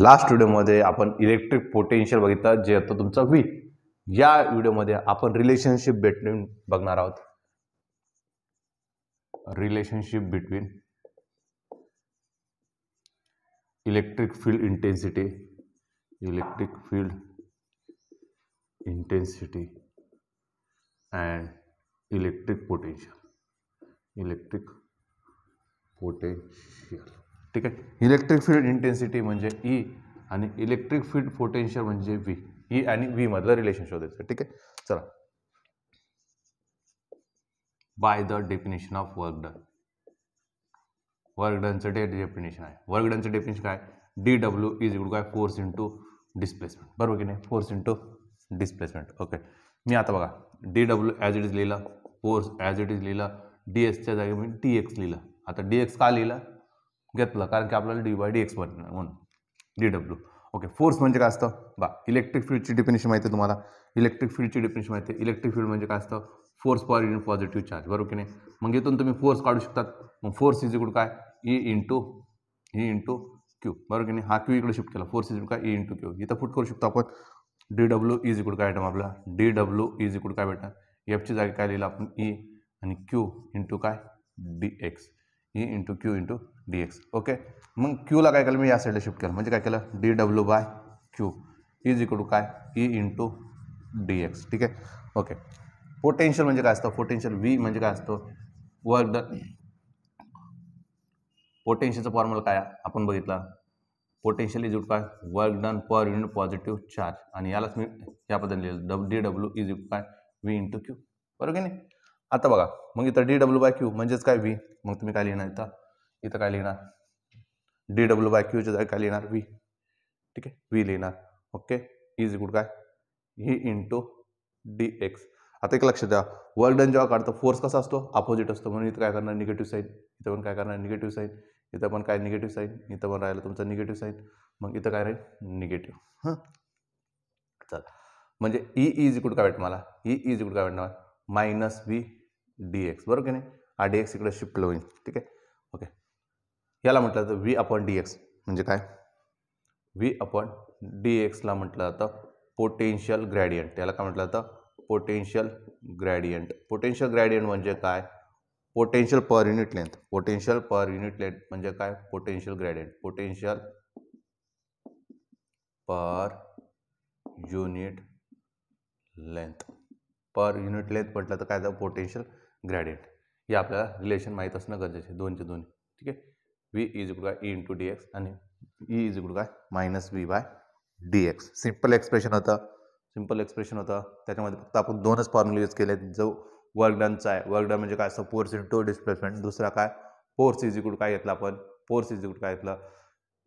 Last व्हिडिओमध्ये आपण electric potential बघितलं जे होतं तुमचा वी या व्हिडिओमध्ये आपण रिलेशनशिप बिटवीन बघणार आहोत relationship between electric field intensity electric field intensity and electric potential electric potential ठीक आहे इलेक्ट्रिक फील्ड इंटेन्सिटी म्हणजे ई e आणि इलेक्ट्रिक फील्ड पोटेन्शियल म्हणजे व्ही ई e आणि व्ही मधलं रिलेशन शोधायचं ठीक आहे चला by the definition of work done work डनचं डे डेफिनेशन आहे वर्क डनचं डेफिनेशन काय डी डब्ल्यू इज इकडू काय फोर्स इंटू डिस्प्लेसमेंट बरोबर की नाही फोर्स इंटू डिस्प्लेसमेंट ओके मी आता बघा D W as it is लिहिलं फोर्स ॲज इट इज लिहिलं डी एसच्या जागी मी डी एक्स लिहिलं आता डी एक्स का लिहिलं घेतलं कारण की आपल्याला डी वाय डी एक्स बनणार म्हणून डी डब्ल्यू ओके फोर्स म्हणजे काय असतं बा इलेक्ट्रिक फील्डची डिफिनेशन माहिती आहे तुम्हाला इलेक्ट्रिक फील्डची डिफिनेशन माहिती आहे इलेक्ट्रिक फील्ड म्हणजे काय असतं force power unit positive charge बरोबर की नाही मग इथून तुम्ही फोर्स काढू शकतात मग फोर्स इज इकडून काय E into E into Q बरोबर की नाही हा क्यू इकडे शिफ्ट केला फोर्स इज काय ई इंटू क्यू इथं फुट करू शकतो आपण डी डब्ल्यू इज इकडं काय आयटम आपला डी डब्ल्यू इज इकडून काय भेटणार एफची जागी काय लिहिलं आपण ई e. आणि क्यू इंटू काय D X E into Q into D X okay मग क्यूला काय केलं मी या साईडला शिफ्ट केलं म्हणजे काय केलं D W by Q is to काय ई इंटू डी एक्स ठीक आहे ओके पोटेन्शियल म्हणजे काय असतं पोटेन्शियल वी म्हणजे काय असतो वर्क डन पोटेन्शियलचा फॉर्म्युला काय आपण बघितला पोटेन्शियल इज इट काय work done per unit positive charge आणि यालाच मी या पद्धतीने लिहिलं डब डी डब्ल्यू इज इट काय व्ही इंटू क्यू बरोबर की आता बघा मग इथं डी डब्ल्यू बाय क्यू म्हणजेच काय व्ही मग तुम्ही काय लिहिणार इथं इथं काय लिहिणार डी डब्ल्यू बाय क्यूच्या जागी काय लिहिणार व्ही ठीक आहे व्ही लिहिणार ओके इज गुड काय व्ही इंटू डी एक्स आता एक लक्ष द्या वर्ल्डन डन जेव्हा काढतो फोर्स कसा असतो अपोजिट असतो म्हणून इथं काय करणार निगेटिव्ह साईन इथं पण काय करणार निगेटिव्ह साईन इथं पण काय निगेटिव्ह साईन इथं पण राहिलं तुमचं निगेटिव्ह साईन मग इथं काय राहील निगेटिव्ह हां चला म्हणजे ई इज गुड काय वाटतं मला ई इज गुड काय वाटणार मायनस व्ही डी एक्स बरोबर की नाही हा डी एक्स इकडे शिफ्ट होईल ठीक आहे ओके याला म्हटलं जातं व्ही अपॉन डी एक्स म्हणजे काय व्ही अपॉन डी एक्सला म्हटलं जातं पोटेन्शियल ग्रॅडियंट याला काय म्हटलं जातं पोटेन्शियल ग्रॅडियंट पोटेन्शियल ग्रॅडियंट म्हणजे काय potential per unit length potential per unit length म्हणजे काय potential gradient potential per unit length per unit length म्हटलं तर काय जातं पोटेन्शियल ग्रॅडियंट हे आपल्याला रिलेशन माहीत असणं गरजेचे दोनचे दोन ठीक आहे व्ही इज इकडू काय ई इंटू डी एक्स आणि ई इज इकडू काय minus V by D X simple expression होतं सिम्पल एक्सप्रेशन होतं त्याच्यामध्ये फक्त आपण दोनच फॉर्म्युले यूज केले जो वर्क डनचा आहे वर्क डन म्हणजे काय असतं फोर्स इंटू डिस्प्लेसमेंट दुसरा काय फोर्स इज इक्वल काय घेतला आपण फोर्स इज इक्वल काय घेतलं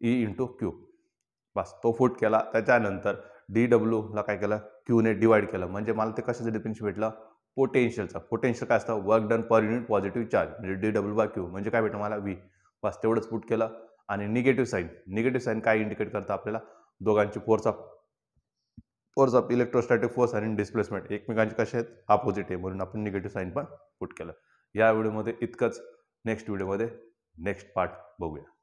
ई इंटू क्यू बस तो फूट केला त्याच्यानंतर डी डब्ल्यूला काय केलं क्यूने डिवाईड केलं म्हणजे मला ते कशाचं डिफिनेशन भेटलं पोटेन्शियलचा पोटेन्शियल काय असतं work done per unit positive charge म्हणजे डी डब्ल्यू बाय क्यू म्हणजे काय भेटतं मला व्ही बस तेवढंच पुट केलं आणि निगेटिव्ह साईन निगेटिव्ह साईन काय इंडिकेट करतं आपल्याला दोघांची force of force of electrostatic force आणि डिस्प्लेसमेंट एकमेकांचे कसे आहेत अपोजिट आहे म्हणून आपण निगेटिव्ह साईन पण पुट केलं या व्हिडिओमध्ये इतकंच नेक्स्ट व्हिडिओमध्ये नेक्स्ट पार्ट बघूया